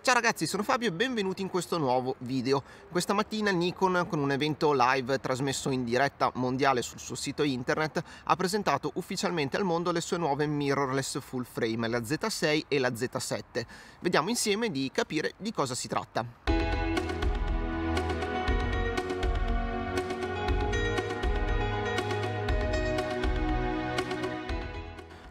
Ciao ragazzi, sono Fabio e benvenuti in questo nuovo video. Questa mattina Nikon, con un evento live trasmesso in diretta mondiale sul suo sito internet, ha presentato ufficialmente al mondo le sue nuove mirrorless full frame, la Z6 e la Z7. Vediamo insieme di capire di cosa si tratta.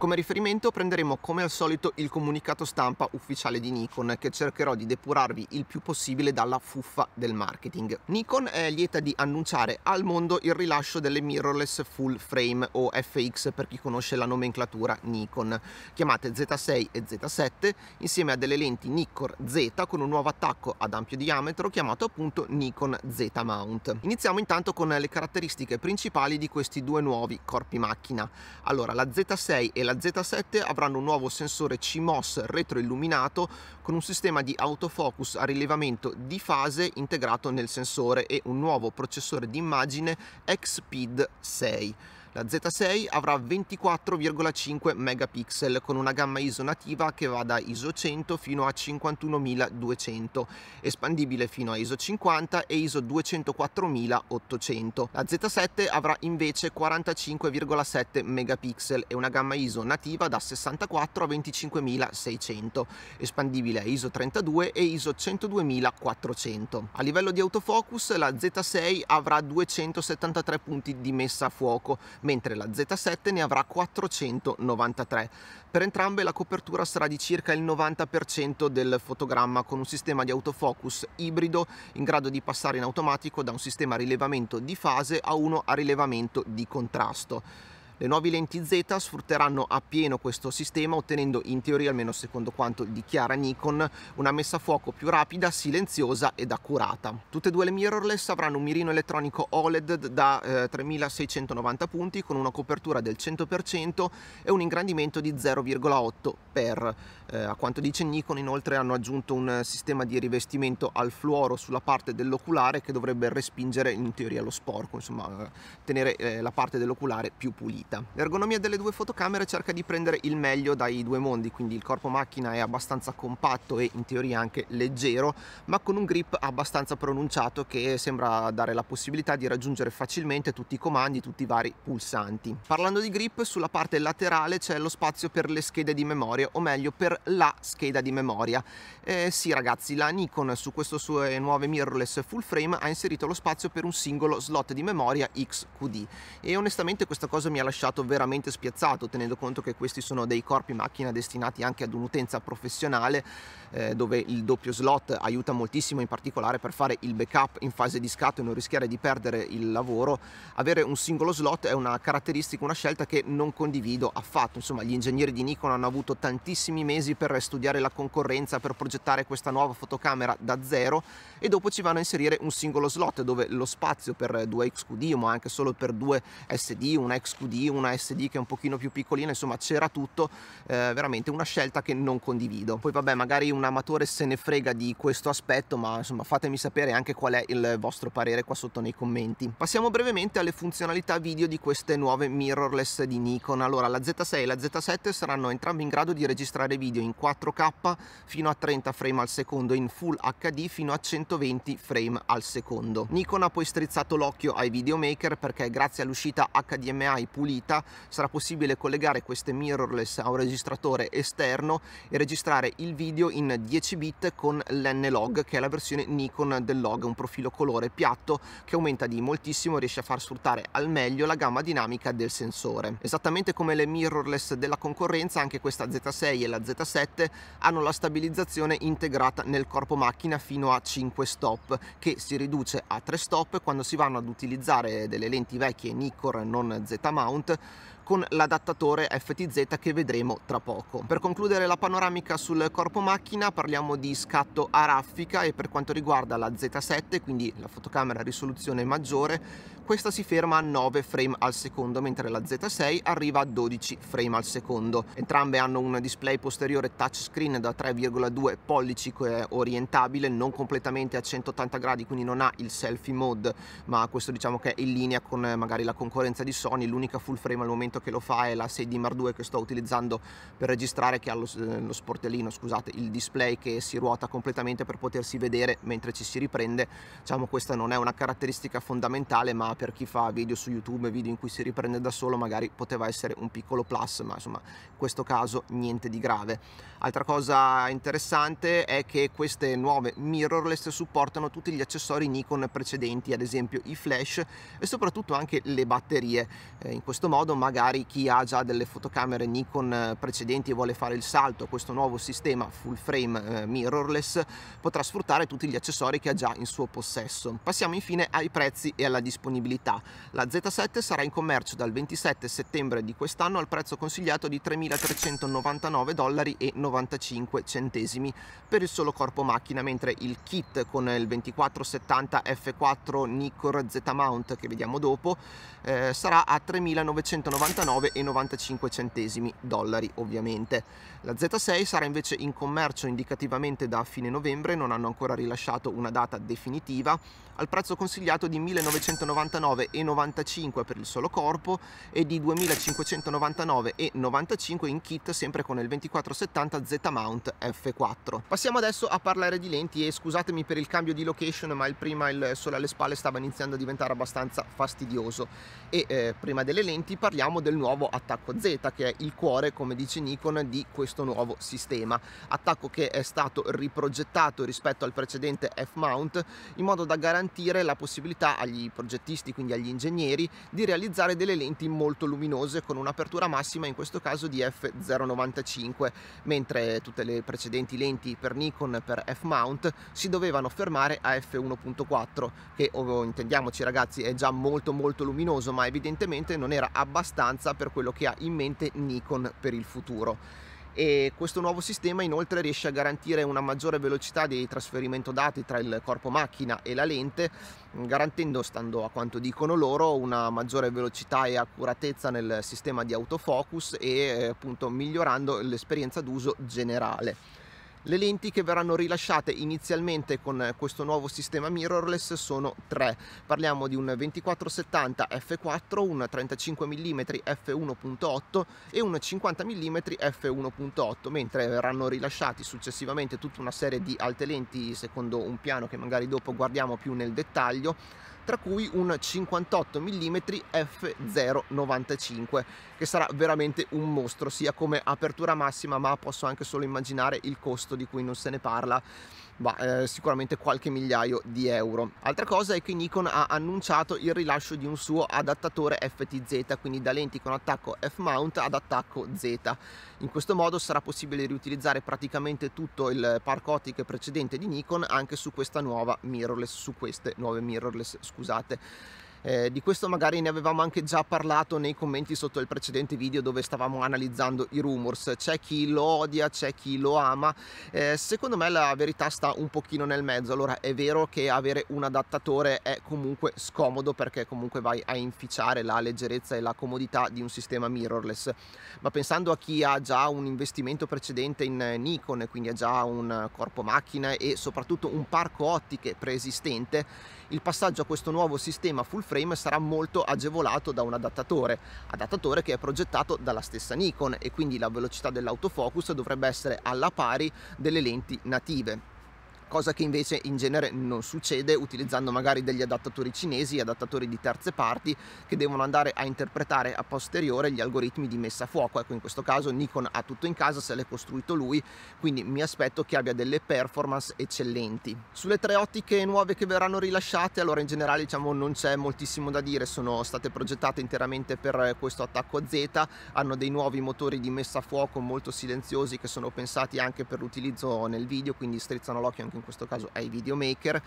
Come riferimento prenderemo come al solito il comunicato stampa ufficiale di Nikon che cercherò di depurarvi il più possibile dalla fuffa del marketing. Nikon è lieta di annunciare al mondo il rilascio delle mirrorless full frame o FX per chi conosce la nomenclatura Nikon, chiamate Z6 e Z7 insieme a delle lenti Nikkor Z con un nuovo attacco ad ampio diametro chiamato appunto Nikon Z Mount. Iniziamo intanto con le caratteristiche principali di questi due nuovi corpi macchina. Allora la Z6 e la la Z7 avranno un nuovo sensore CMOS retroilluminato con un sistema di autofocus a rilevamento di fase integrato nel sensore e un nuovo processore di immagine XPID 6. La Z6 avrà 24,5 megapixel con una gamma ISO nativa che va da ISO 100 fino a 51200, espandibile fino a ISO 50 e ISO 204800. La Z7 avrà invece 45,7 megapixel e una gamma ISO nativa da 64 a 25600, espandibile a ISO 32 e ISO 102400. A livello di autofocus la Z6 avrà 273 punti di messa a fuoco, mentre la Z7 ne avrà 493. Per entrambe la copertura sarà di circa il 90% del fotogramma con un sistema di autofocus ibrido in grado di passare in automatico da un sistema a rilevamento di fase a uno a rilevamento di contrasto. Le nuove lenti Z sfrutteranno appieno questo sistema ottenendo in teoria, almeno secondo quanto dichiara Nikon, una messa a fuoco più rapida, silenziosa ed accurata. Tutte e due le mirrorless avranno un mirino elettronico OLED da eh, 3690 punti con una copertura del 100% e un ingrandimento di 0,8 per. Eh, a quanto dice Nikon inoltre hanno aggiunto un sistema di rivestimento al fluoro sulla parte dell'oculare che dovrebbe respingere in teoria lo sporco, insomma eh, tenere eh, la parte dell'oculare più pulita fitta. L'ergonomia delle due fotocamere cerca di prendere il meglio dai due mondi, quindi il corpo macchina è abbastanza compatto e in teoria anche leggero, ma con un grip abbastanza pronunciato che sembra dare la possibilità di raggiungere facilmente tutti i comandi, tutti i vari pulsanti. Parlando di grip, sulla parte laterale c'è lo spazio per le schede di memoria, o meglio per la scheda di memoria. Eh, sì ragazzi, la Nikon su queste sue nuove mirrorless full frame ha inserito lo spazio per un singolo slot di memoria XQD e onestamente questa cosa mi ha lasciato lasciato veramente spiazzato, tenendo conto che questi sono dei corpi macchina destinati anche ad un'utenza professionale eh, dove il doppio slot aiuta moltissimo in particolare per fare il backup in fase di scatto e non rischiare di perdere il lavoro. Avere un singolo slot è una caratteristica, una scelta che non condivido affatto. Insomma, gli ingegneri di Nikon hanno avuto tantissimi mesi per studiare la concorrenza, per progettare questa nuova fotocamera da zero e dopo ci vanno a inserire un singolo slot dove lo spazio per due XQD ma anche solo per due SD, una XQD, una SD che è un pochino più piccolina, insomma c'era tutto, eh, veramente una scelta che non condivido. Poi vabbè, magari un un amatore se ne frega di questo aspetto, ma insomma fatemi sapere anche qual è il vostro parere qua sotto nei commenti. Passiamo brevemente alle funzionalità video di queste nuove mirrorless di Nikon. Allora la Z6 e la Z7 saranno entrambe in grado di registrare video in 4K fino a 30 frame al secondo in Full HD fino a 120 frame al secondo. Nikon ha poi strizzato l'occhio ai videomaker perché grazie all'uscita HDMI pulita sarà possibile collegare queste mirrorless a un registratore esterno e registrare il video in 10 bit con l'N-Log che è la versione Nikon del log, un profilo colore piatto che aumenta di moltissimo e riesce a far sfruttare al meglio la gamma dinamica del sensore. Esattamente come le mirrorless della concorrenza anche questa Z6 e la Z7 hanno la stabilizzazione integrata nel corpo macchina fino a 5 stop che si riduce a 3 stop quando si vanno ad utilizzare delle lenti vecchie Nikon non Z mount con l'adattatore FTZ che vedremo tra poco. Per concludere la panoramica sul corpo macchina parliamo di scatto a raffica e per quanto riguarda la Z7, quindi la fotocamera a risoluzione maggiore, questa si ferma a 9 frame al secondo, mentre la Z6 arriva a 12 frame al secondo. Entrambe hanno un display posteriore touchscreen da 3,2 pollici orientabile, non completamente a 180 gradi, quindi non ha il selfie mode, ma questo diciamo che è in linea con magari la concorrenza di Sony, l'unica full frame al momento strumento che lo fa è la 6D Mar 2 che sto utilizzando per registrare che ha lo, eh, lo, sportellino, scusate, il display che si ruota completamente per potersi vedere mentre ci si riprende. Diciamo questa non è una caratteristica fondamentale, ma per chi fa video su YouTube, video in cui si riprende da solo, magari poteva essere un piccolo plus, ma insomma, in questo caso niente di grave. Altra cosa interessante è che queste nuove mirrorless supportano tutti gli accessori Nikon precedenti, ad esempio i flash e soprattutto anche le batterie. Eh, in questo modo magari magari chi ha già delle fotocamere Nikon eh, precedenti e vuole fare il salto a questo nuovo sistema full frame eh, mirrorless potrà sfruttare tutti gli accessori che ha già in suo possesso. Passiamo infine ai prezzi e alla disponibilità. La Z7 sarà in commercio dal 27 settembre di quest'anno al prezzo consigliato di 3.399 dollari e 95 centesimi per il solo corpo macchina, mentre il kit con il 2470 F4 Nikkor Z Mount che vediamo dopo eh, sarà a 3.999 49,95 dollari ovviamente. La Z6 sarà invece in commercio indicativamente da fine novembre, non hanno ancora rilasciato una data definitiva, al prezzo consigliato di 1999,95 per il solo corpo e di 2599,95 in kit sempre con il 2470 Z Mount F4. Passiamo adesso a parlare di lenti e scusatemi per il cambio di location ma il prima il sole alle spalle stava iniziando a diventare abbastanza fastidioso e eh, prima delle lenti parliamo del nuovo attacco Z che è il cuore come dice Nikon di questo nuovo sistema attacco che è stato riprogettato rispetto al precedente F-mount in modo da garantire la possibilità agli progettisti quindi agli ingegneri di realizzare delle lenti molto luminose con un'apertura massima in questo caso di F095 mentre tutte le precedenti lenti per Nikon per F-mount si dovevano fermare a F1.4 che intendiamoci ragazzi è già molto molto luminoso ma evidentemente non era abbastanza rilevanza per quello che ha in mente Nikon per il futuro. E questo nuovo sistema inoltre riesce a garantire una maggiore velocità di trasferimento dati tra il corpo macchina e la lente, garantendo, stando a quanto dicono loro, una maggiore velocità e accuratezza nel sistema di autofocus e appunto migliorando l'esperienza d'uso generale. Le lenti che verranno rilasciate inizialmente con questo nuovo sistema mirrorless sono tre. Parliamo di un 2470 f4, un 35 mm f1.8 e un 50 mm f1.8, mentre verranno rilasciati successivamente tutta una serie di alte lenti secondo un piano che magari dopo guardiamo più nel dettaglio tra cui un 58 mm f095 che sarà veramente un mostro sia come apertura massima ma posso anche solo immaginare il costo di cui non se ne parla ma eh, sicuramente qualche migliaio di euro. Altra cosa è che Nikon ha annunciato il rilascio di un suo adattatore FTZ, quindi da lenti con attacco F-mount ad attacco Z. In questo modo sarà possibile riutilizzare praticamente tutto il parco ottiche precedente di Nikon anche su questa nuova mirrorless, su queste nuove mirrorless, scusate. Eh, di questo magari ne avevamo anche già parlato nei commenti sotto il precedente video dove stavamo analizzando i rumors. C'è chi lo odia, c'è chi lo ama. Eh, secondo me la verità sta un pochino nel mezzo. Allora è vero che avere un adattatore è comunque scomodo perché comunque vai a inficiare la leggerezza e la comodità di un sistema mirrorless. Ma pensando a chi ha già un investimento precedente in eh, Nikon, quindi ha già un corpo macchina e soprattutto un parco ottiche preesistente, il passaggio a questo nuovo sistema full frame sarà molto agevolato da un adattatore, adattatore che è progettato dalla stessa Nikon e quindi la velocità dell'autofocus dovrebbe essere alla pari delle lenti native cosa che invece in genere non succede utilizzando magari degli adattatori cinesi, adattatori di terze parti che devono andare a interpretare a posteriore gli algoritmi di messa a fuoco. Ecco, in questo caso Nikon ha tutto in casa, se l'è costruito lui, quindi mi aspetto che abbia delle performance eccellenti. Sulle tre ottiche nuove che verranno rilasciate, allora in generale diciamo non c'è moltissimo da dire, sono state progettate interamente per questo attacco a Z, hanno dei nuovi motori di messa a fuoco molto silenziosi che sono pensati anche per l'utilizzo nel video, quindi strizzano l'occhio anche in in questo caso ai videomaker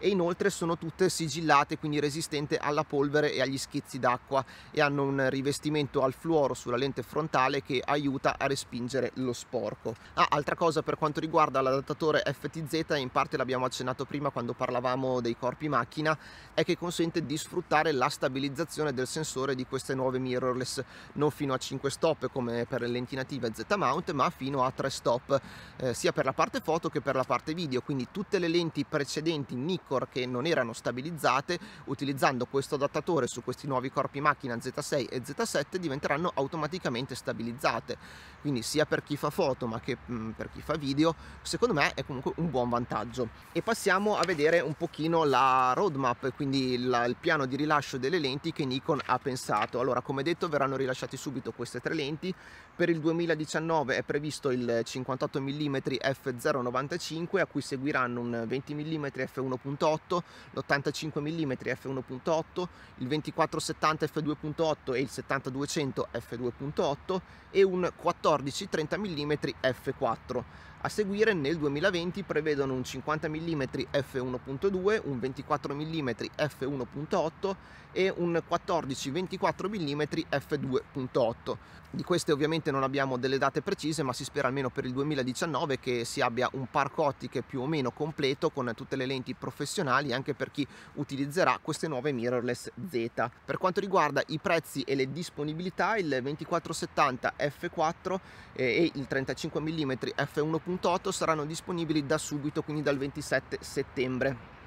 e inoltre sono tutte sigillate quindi resistente alla polvere e agli schizzi d'acqua e hanno un rivestimento al fluoro sulla lente frontale che aiuta a respingere lo sporco. Ah, altra cosa per quanto riguarda l'adattatore FTZ, in parte l'abbiamo accennato prima quando parlavamo dei corpi macchina, è che consente di sfruttare la stabilizzazione del sensore di queste nuove mirrorless, non fino a 5 stop come per le lenti native Z mount, ma fino a 3 stop, eh, sia per la parte foto che per la parte video, quindi tutte le lenti precedenti Nikon hardcore che non erano stabilizzate, utilizzando questo adattatore su questi nuovi corpi macchina Z6 e Z7 diventeranno automaticamente stabilizzate. Quindi sia per chi fa foto ma che mm, per chi fa video, secondo me è comunque un buon vantaggio. E passiamo a vedere un pochino la roadmap, quindi la, il piano di rilascio delle lenti che Nikon ha pensato. Allora, come detto, verranno rilasciati subito queste tre lenti. Per il 2019 è previsto il 58 mm f095 a cui seguiranno un 20 mm f1.8 l'85 mm f1.8, il 2470 f2.8 e il 7200 f2.8 e un 1430 mm f4. A seguire nel 2020 prevedono un 50 mm f1.2, un 24 mm f1.8 e un 14-24 mm f2.8. Di queste ovviamente non abbiamo delle date precise ma si spera almeno per il 2019 che si abbia un parco ottiche più o meno completo con tutte le lenti professionali anche per chi utilizzerà queste nuove mirrorless Z. Per quanto riguarda i prezzi e le disponibilità il 2470 f4 eh, e il 35 mm f1.2 1.8 saranno disponibili da subito, quindi dal 27 settembre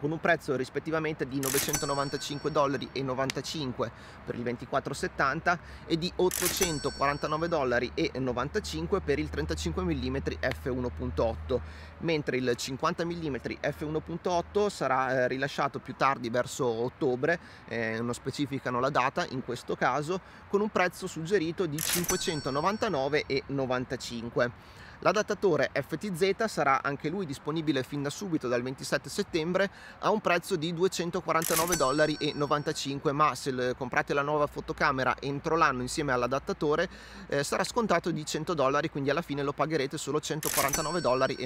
con un prezzo rispettivamente di 995 dollari e 95 per il 2470 e di 849 dollari e 95 per il 35 mm f1.8 mentre il 50 mm f1.8 sarà eh, rilasciato più tardi verso ottobre eh, non specificano la data in questo caso con un prezzo suggerito di 599 e 95 L'adattatore FTZ sarà anche lui disponibile fin da subito dal 27 settembre a un prezzo di 249,95 dollari, ma se comprate la nuova fotocamera entro l'anno insieme all'adattatore eh, sarà scontato di 100 dollari, quindi alla fine lo pagherete solo 149,95 dollari.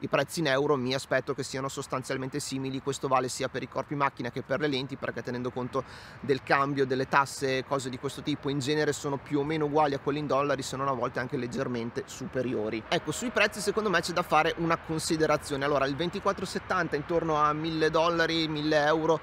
I prezzi in euro mi aspetto che siano sostanzialmente simili, questo vale sia per i corpi macchina che per le lenti, perché tenendo conto del cambio, delle tasse, cose di questo tipo, in genere sono più o meno uguali a quelli in dollari, se non a volte anche leggermente superiori superiori. Ecco, sui prezzi secondo me c'è da fare una considerazione. Allora, il 2470 intorno a 1000 dollari, 1000 euro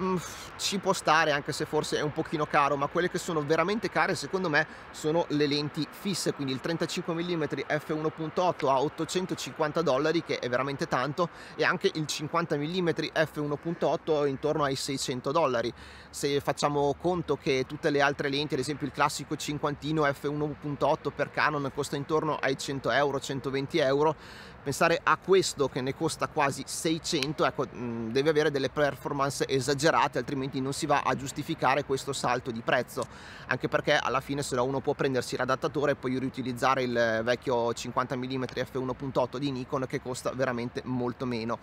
mh, mm, ci può stare anche se forse è un pochino caro ma quelle che sono veramente care secondo me sono le lenti fisse quindi il 35 mm f1.8 a 850 dollari che è veramente tanto e anche il 50 mm f1.8 intorno ai 600 dollari se facciamo conto che tutte le altre lenti ad esempio il classico cinquantino f1.8 per Canon costa intorno ai 100 euro 120 euro pensare a questo che ne costa quasi 600 ecco, mm, deve avere delle performance esagerate altrimenti non si va a giustificare questo salto di prezzo anche perché alla fine se uno può prendersi l'adattatore e poi riutilizzare il vecchio 50 mm f1.8 di Nikon che costa veramente molto meno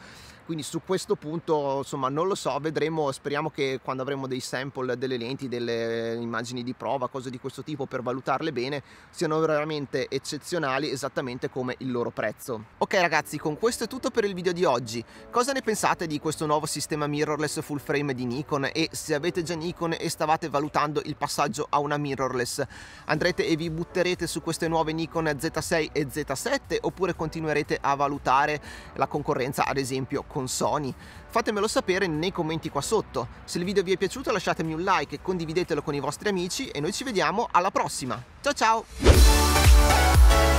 quindi su questo punto insomma non lo so vedremo speriamo che quando avremo dei sample delle lenti delle immagini di prova cose di questo tipo per valutarle bene siano veramente eccezionali esattamente come il loro prezzo ok Ok ragazzi, con questo è tutto per il video di oggi. Cosa ne pensate di questo nuovo sistema mirrorless full frame di Nikon e se avete già Nikon e stavate valutando il passaggio a una mirrorless, andrete e vi butterete su queste nuove Nikon Z6 e Z7 oppure continuerete a valutare la concorrenza ad esempio con Sony? Fatemelo sapere nei commenti qua sotto. Se il video vi è piaciuto lasciatemi un like e condividetelo con i vostri amici e noi ci vediamo alla prossima. Ciao ciao!